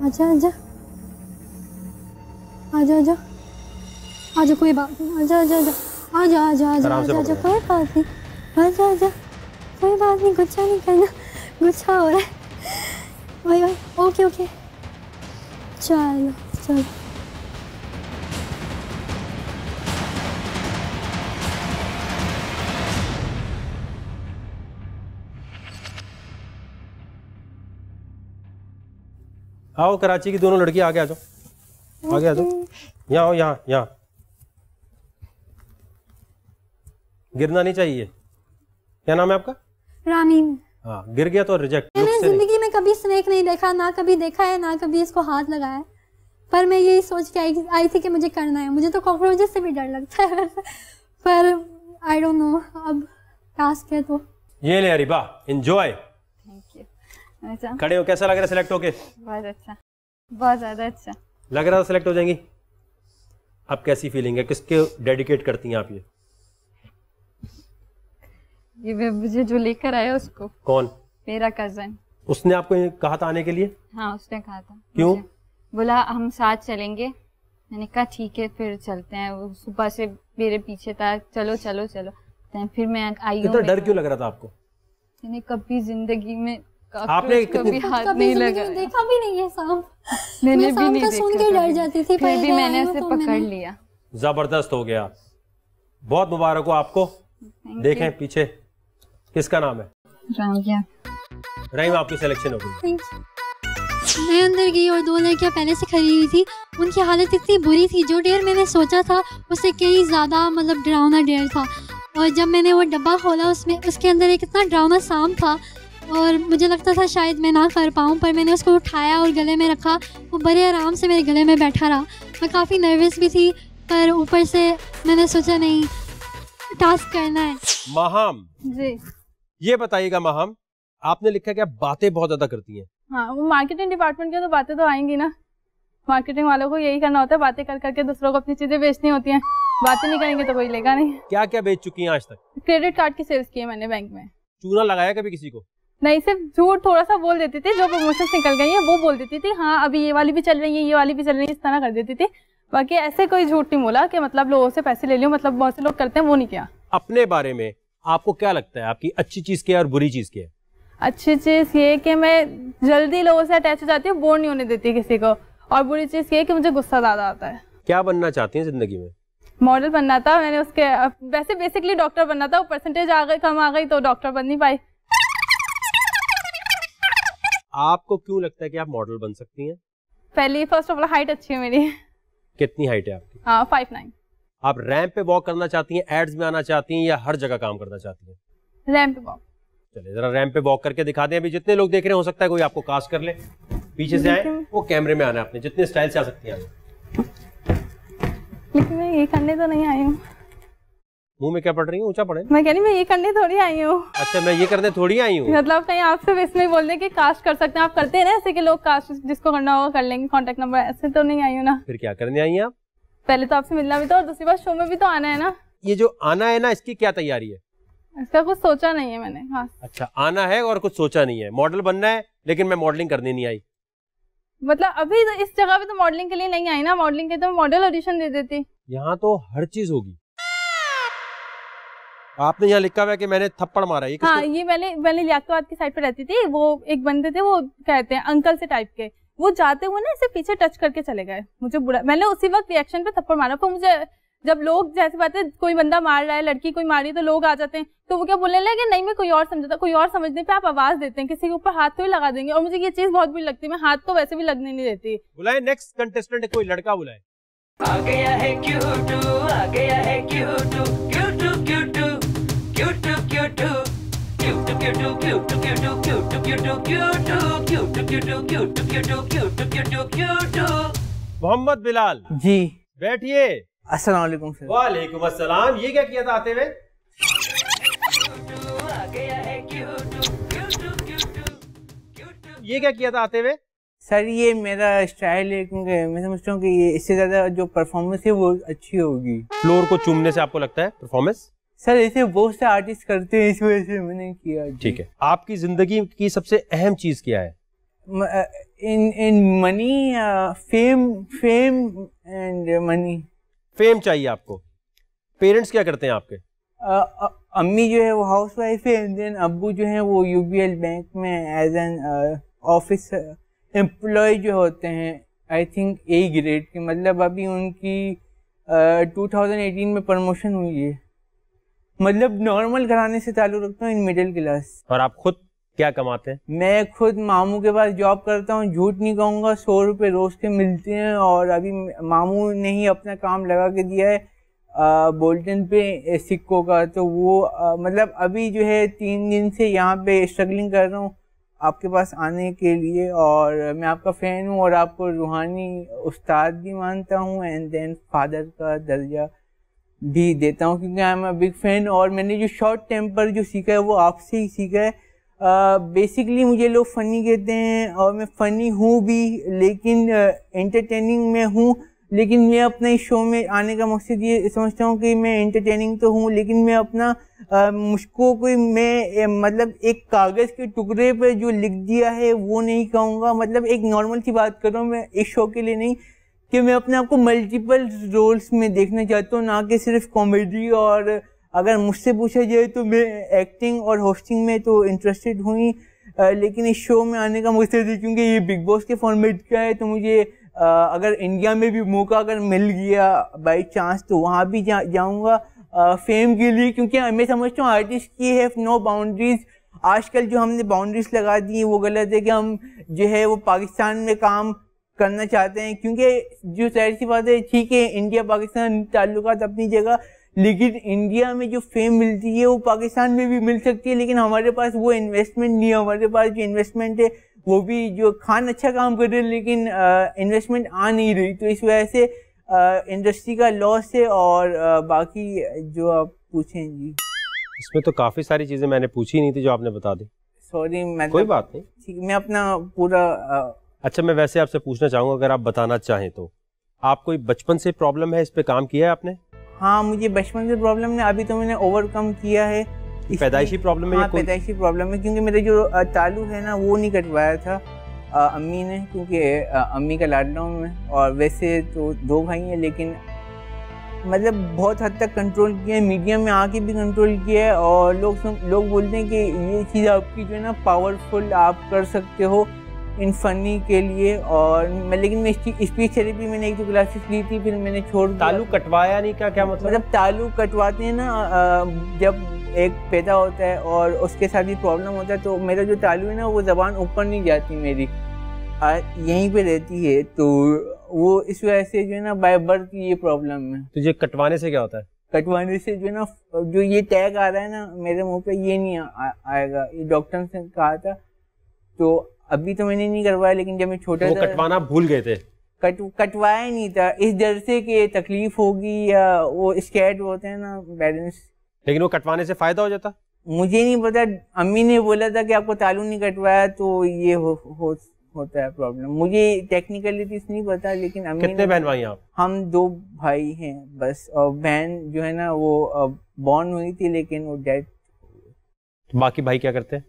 अच्छा अच्छा आजा आजा आजा कोई बात नहीं आजा आजा आजा आजा आजा आजा आजा आजा कोई बात नहीं आजा आजा कोई बात नहीं नहीं करना हो रहा है भाई भाई ओके ओके चलो चलो आओ कराची की दोनों लड़की आगे आ जाओ आगे आ जाओ यहाँ आओ यहाँ यहाँ गिरना नहीं चाहिए क्या नाम है आपका रामीन हाँ गिर गया तो रिजेक्ट मैंने जिंदगी में कभी स्नेक नहीं देखा ना कभी देखा है ना कभी इसको हाथ लगाया पर मैं यही सोच के आई आई थी कि मुझे करना है मुझे तो कॉकरोच से भी डर लगता है (laughs) पर आई डोंट नो अब टास्क है तो ये ले अरे अरिबा एंजॉय थैंक यू खड़े हो कैसा लग रहा है सिलेक्ट होके बहुत अच्छा बहुत ज्यादा अच्छा लग रहा था सेलेक्ट हो जाएंगी आप कैसी फीलिंग है किसके डेडिकेट करती हैं आप ये ये मैं मुझे जो लेकर आया उसको कौन मेरा कजन उसने आपको कहा था आने के लिए हाँ उसने कहा था क्यों बोला हम साथ चलेंगे मैंने कहा ठीक है फिर चलते हैं वो सुबह से मेरे पीछे था चलो चलो चलो तो फिर मैं आई कितना डर क्यों लग रहा था आपको मैंने कभी जिंदगी में आपने कभी हाथ कभी नहीं लगा देखा भी नहीं है सांप मैंने मैं भी नहीं देखा सुन के डर जाती थी फिर भी मैंने ऐसे तो पकड़ लिया जबरदस्त हो गया बहुत मुबारक हो आपको देखें पीछे किसका नाम है रामिया आपकी सिलेक्शन हो गई मैं अंदर गई और दो लड़कियाँ पहले से खड़ी हुई थी उनकी हालत इतनी बुरी थी जो डेयर मैंने सोचा था उससे कई ज़्यादा मतलब डरावना डेयर था और जब मैंने वो डब्बा खोला उसमें उसके अंदर एक इतना डरावना सांप था और मुझे लगता था शायद मैं ना कर पाऊँ पर मैंने उसको उठाया और गले में रखा वो बड़े आराम से मेरे गले में बैठा रहा मैं काफ़ी नर्वस भी थी पर ऊपर से मैंने सोचा नहीं टास्क करना है महाम जी ये बताइएगा महाम आपने लिखा क्या बातें बहुत ज्यादा करती हैं हाँ वो मार्केटिंग डिपार्टमेंट की तो बातें तो आएंगी ना मार्केटिंग वालों को यही करना होता है बातें कर करके दूसरों को अपनी चीजें बेचनी होती हैं बातें नहीं करेंगे तो कोई लेगा नहीं क्या क्या बेच चुकी हैं आज तक क्रेडिट कार्ड की सेल्स की है मैंने बैंक में चूना लगाया कभी किसी को नहीं सिर्फ झूठ थोड़ा सा बोल देती थी जो प्रमोशन निकल गई है वो बोल देती थी हाँ अभी ये वाली भी चल रही है ये वाली भी चल रही है इस तरह कर देती थी बाकी ऐसे कोई झूठ नहीं बोला कि मतलब लोगों से पैसे ले लियो मतलब बहुत से लोग करते हैं वो नहीं किया अपने बारे में आपको क्या लगता है आपकी अच्छी चीज क्या है और बुरी चीज क्या है अच्छी चीज ये कि मैं जल्दी लोगों से अटैच हो जाती हूँ बोर नहीं होने देती किसी को और बुरी चीज ये कि मुझे गुस्सा ज्यादा आता है क्या बनना चाहती है जिंदगी में मॉडल बनना था मैंने उसके वैसे बेसिकली डॉक्टर बनना था वो परसेंटेज आ गई कम आ गई तो डॉक्टर बन नहीं पाई आपको क्यों लगता है कि आप मॉडल बन सकती हैं पहले फर्स्ट ऑफ ऑल हाइट अच्छी है मेरी कितनी हाइट है आपकी हाँ फाइव नाइन आप रैंप पे वॉक करना चाहती हैं एड्स में आना चाहती हैं या हर जगह काम करना चाहती हैं रैंप पे वॉक चले जरा रैंप पे वॉक करके दिखा दें अभी जितने लोग देख रहे हो सकता है कोई आपको कास्ट कर ले पीछे से आए वो कैमरे में आना आपने जितने स्टाइल से आ सकती हैं लेकिन मैं ये करने तो नहीं आई हूँ मुंह में क्या पढ़ रही हूँ ऊंचा पढ़े मैं कह रही मैं ये करने थोड़ी आई हूँ अच्छा मैं ये करने थोड़ी आई हूँ मतलब कहीं आप सिर्फ इसमें बोल रहे कि कास्ट कर सकते हैं आप करते हैं ना ऐसे कि लोग कास्ट जिसको करना होगा कर लेंगे कॉन्टेक्ट नंबर ऐसे तो नहीं आई हूँ ना फिर क्या करने आई आप पहले तो आपसे मिलना भी तो और दूसरी बार शो में भी तो आना है ना ये जो आना है ना इसकी क्या तैयारी है इसका कुछ सोचा नहीं है मैंने हाँ अच्छा आना है और कुछ सोचा नहीं है मॉडल बनना है लेकिन मैं मॉडलिंग करने नहीं आई मतलब अभी तो इस जगह पे तो मॉडलिंग के लिए नहीं आई ना मॉडलिंग के तो मॉडल ऑडिशन दे देती यहाँ तो हर चीज होगी आपने यहाँ लिखा हुआ है कि मैंने थप्पड़ मारा ये हाँ ये मैंने मैंने लियाकतवाद की साइड पे रहती थी वो एक बंदे थे वो कहते हैं अंकल से टाइप के वो जाते हुए ना इसे पीछे टच करके चले गए मुझे बुरा मैंने उसी वक्त रिएक्शन पे थप्पड़ मारा फिर मुझे जब लोग जैसे बात है कोई बंदा मार रहा है लड़की कोई मार रही है तो लोग आ जाते हैं तो वो क्या बोलने लगे नहीं मैं कोई और समझता कोई और समझने पे आप आवाज देते हैं किसी के ऊपर हाथ तो भी लगा देंगे और मुझे ये चीज बहुत बुरी लगती है मैं हाथ तो वैसे भी लगने नहीं देती बुलाए नेक्स्ट कंटेस्टेंट कोई लड़का बुलाए आ गया है क्यूटू आ गया है क्यूटू क्यूटू क्यूटू मोहम्मद बिलाल जी बैठिए अस्सलाम वालेकुम सर ये क्या किया था आते हुए ये क्या किया था आते हुए सर ये मेरा स्टाइल है क्योंकि मैं समझता हूँ कि इससे ज़्यादा जो परफॉर्मेंस है वो अच्छी होगी फ्लोर को चूमने से आपको लगता है परफॉर्मेंस सर ऐसे बहुत से आर्टिस्ट करते हैं इस वजह से मैंने किया ठीक है आपकी जिंदगी की सबसे अहम चीज क्या है इन इन money fame fame and money fame चाहिए आपको पेरेंट्स क्या करते हैं आपके अम्मी जो है वो हाउस वाइफ है एंड देन अब्बू जो है वो यूबीएल बैंक में एज एन ऑफिस एम्प्लॉय जो होते हैं आई थिंक ए ग्रेड के मतलब अभी उनकी टू uh, 2018 में प्रमोशन हुई है मतलब नॉर्मल घराने से ताल्लुक रखता हूँ इन मिडिल क्लास और आप खुद क्या कमाते हैं मैं खुद मामू के पास जॉब करता हूँ झूठ नहीं कहूँगा सौ रुपये रोज के मिलते हैं और अभी मामू ने ही अपना काम लगा के दिया है बोल्टन पे सिक्कों का तो वो आ, मतलब अभी जो है तीन दिन से यहाँ पे स्ट्रगलिंग कर रहा हूँ आपके पास आने के लिए और मैं आपका फ़ैन हूँ और आपको रूहानी उस्ताद भी मानता हूँ एंड देन फादर का दर्जा भी देता हूँ क्योंकि I am a big fan और मैंने जो शॉर्ट टेम्पर जो सीखा है वो आपसे ही सीखा है बेसिकली uh, मुझे लोग फ़नी कहते हैं और मैं फ़नी हूँ भी लेकिन एंटरटेनिंग uh, में हूँ लेकिन मैं अपने इस शो में आने का मकसद ये समझता हूँ कि मैं एंटरटेनिंग तो हूँ लेकिन मैं अपना uh, मुझको कोई मैं मतलब एक कागज़ के टुकड़े पर जो लिख दिया है वो नहीं कहूँगा मतलब एक नॉर्मल सी बात कर रहा हूँ मैं इस शो के लिए नहीं कि मैं अपने आप को मल्टीपल रोल्स में देखना चाहता हूँ ना कि सिर्फ कॉमेडी और अगर मुझसे पूछा जाए तो मैं एक्टिंग और होस्टिंग में तो इंटरेस्टेड हुई लेकिन इस शो में आने का मकसद है क्योंकि ये बिग बॉस के फॉर्मेट का है तो मुझे आ, अगर इंडिया में भी मौका अगर मिल गया बाई चांस तो वहाँ भी जा जाऊँगा फेम के लिए क्योंकि मैं समझता हूँ आर्टिस्ट की हैव नो बाउंड्रीज आजकल जो हमने बाउंड्रीज लगा दी वो गलत है कि हम जो है वो पाकिस्तान में काम करना चाहते हैं क्योंकि जो जाहिर सी बात है ठीक है इंडिया पाकिस्तान ताल्लुक अपनी जगह लेकिन इंडिया में जो फेम मिलती है वो पाकिस्तान में भी मिल सकती है लेकिन हमारे पास वो इन्वेस्टमेंट नहीं है हमारे पास जो इन्वेस्टमेंट है वो भी जो खान अच्छा काम कर रहे हैं लेकिन इन्वेस्टमेंट आ नहीं रही तो इस वजह से इंडस्ट्री का लॉस है और आ, बाकी जो आप पूछें जी इसमें तो काफ़ी सारी चीज़ें मैंने पूछी नहीं थी जो आपने बता दी सॉरी मैं कोई तो- बात नहीं ठीक मैं अपना पूरा अच्छा मैं वैसे आपसे पूछना चाहूंगा अगर आप बताना चाहें तो आप कोई बचपन से प्रॉब्लम है इस पे काम किया है आपने हाँ मुझे बचपन से प्रॉब्लम है अभी तो मैंने ओवरकम किया है पैदाइशी प्रॉब्लम है हाँ, पैदाइशी प्रॉब्लम है क्योंकि मेरा जो तालू है ना वो नहीं कटवाया था आ, अम्मी ने क्योंकि अम्मी का लॉकडाउन है और वैसे तो दो भाई हैं लेकिन मतलब बहुत हद तक कंट्रोल किया है मीडिया में आके भी कंट्रोल किया है और लोग लोग बोलते हैं कि ये चीज़ आपकी जो है ना पावरफुल आप कर सकते हो इन फनी के लिए और मैं लेकिन मैं स्पीच थेरेपी मैंने एक दो क्लासेस ली थी फिर मैंने छोड़ तालू कटवाया नहीं क्या क्या मतलब मतलब तालू कटवाते हैं ना जब एक पैदा होता है और उसके साथ ही प्रॉब्लम होता है तो मेरा जो तालू है ना वो ज़बान ऊपर नहीं जाती मेरी यहीं पे रहती है तो वो इस वजह से जो है ना बाय बर्थ ये प्रॉब्लम है तो ये कटवाने से क्या होता है कटवाने से जो है ना जो ये टैग आ रहा है ना मेरे मुंह पे ये नहीं आ, आ, आएगा ये डॉक्टर ने कहा था तो अभी तो मैंने नहीं करवाया लेकिन जब मैं छोटा था कटवाना भूल गए थे कट कटवाया नहीं था इस डर से कि तकलीफ होगी या वो स्कैट होते हैं ना बैलेंस लेकिन वो कटवाने से फायदा हो जाता मुझे नहीं पता अम्मी ने बोला था कि आपको तालू नहीं कटवाया तो ये हो, हो होता है प्रॉब्लम मुझे टेक्निकली तो नहीं पता लेकिन अम्मी कितने बहन भाई आप हम दो भाई हैं बस और बहन जो है ना वो बॉर्न हुई थी लेकिन वो डेथ तो बाकी भाई क्या करते हैं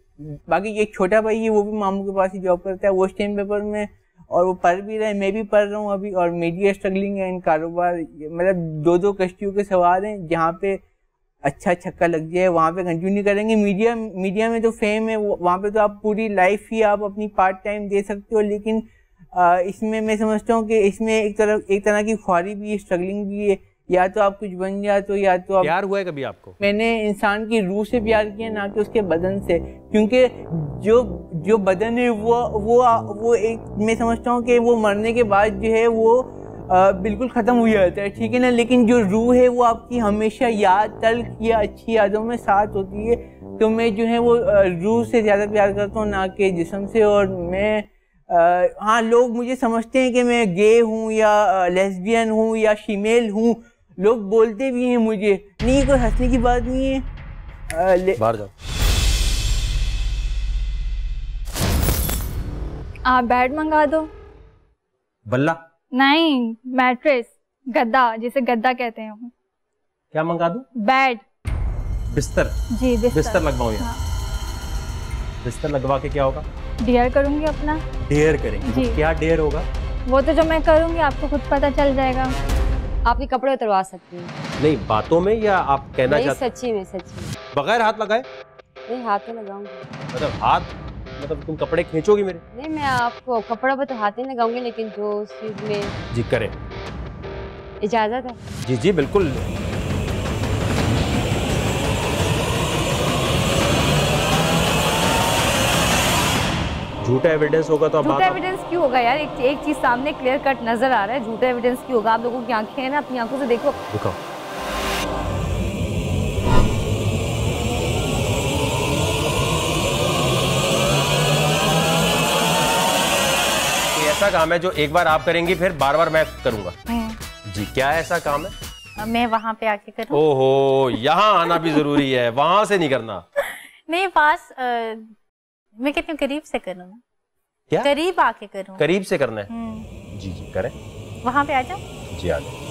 बाकी एक छोटा भाई है वो भी मामू के पास ही जॉब करता है वो स्टेन पेपर में और वो पढ़ भी रहे मैं भी पढ़ रहा हूँ अभी और मीडिया स्ट्रगलिंग है इन कारोबार मतलब दो दो कश्तियों के सवार हैं जहाँ पे अच्छा छक्का लग जाए वहाँ पे कंटिन्यू करेंगे मीडिया मीडिया में तो फेम है वहाँ पे तो आप पूरी लाइफ ही आप अपनी पार्ट टाइम दे सकते हो लेकिन इसमें मैं समझता हूँ कि इसमें एक तरह एक तरह की ख्वारी भी है स्ट्रगलिंग भी है या तो आप कुछ बन जाए तो या तो आप प्यार हुआ है कभी आपको मैंने इंसान की रूह से प्यार किया ना कि उसके बदन से क्योंकि जो जो बदन है वो वो वो एक मैं समझता हूँ कि वो मरने के बाद जो है वो आ, बिल्कुल ख़त्म हो जाता है ठीक है ना लेकिन जो रूह है वो आपकी हमेशा याद तल्ख या अच्छी यादों में साथ होती है तो मैं जो है वो रूह से ज़्यादा प्यार करता हूँ ना कि जिसम से और मैं आ, हाँ लोग मुझे समझते हैं कि मैं गे हूँ या लेस्बियन हूँ या शीमेल हूँ लोग बोलते भी हैं मुझे नहीं कोई हंसने की बात नहीं है बाहर जाओ आप बेड मंगा दो बल्ला नहीं मैट्रेस गद्दा जिसे गद्दा कहते हैं क्या मंगा दो बेड बिस्तर जी बिस्तर, बिस्तर लगवाओ यहाँ हाँ। बिस्तर लगवा के क्या होगा डेयर करूंगी अपना डेयर करेंगे क्या डेयर होगा वो तो जो मैं करूंगी आपको खुद पता चल जाएगा आपके कपड़े उतरवा सकती हूँ नहीं बातों में या आप कहना चाहते सच्ची में सच्ची बगैर हाथ लगाए नहीं हाथ में लगाऊंगी मतलब हाथ मतलब तुम कपड़े खींचोगी मेरे नहीं मैं आपको कपड़ा पर तो हाथ ही लगाऊंगी लेकिन जो चीज में जी करें इजाजत है जी जी बिल्कुल झूठा एविडेंस होगा तो झूठा एविडेंस क्यों होगा यार एक, एक चीज सामने क्लियर कट नजर आ रहा है झूठा एविडेंस क्यों होगा आप लोगों की आंखें हैं ना अपनी आंखों से देखो दिखाओ ऐसा काम है जो एक बार आप करेंगी फिर बार बार मैं करूंगा जी क्या ऐसा काम है मैं वहाँ पे आके करूँ ओहो यहाँ आना भी जरूरी है वहाँ से नहीं करना (laughs) नहीं पास मैं कहती हूँ करीब से करूँ क्या करीब आके करूँ करीब से करना है हम्म। जी जी करें वहाँ पे आ जाओ जी आ जाओ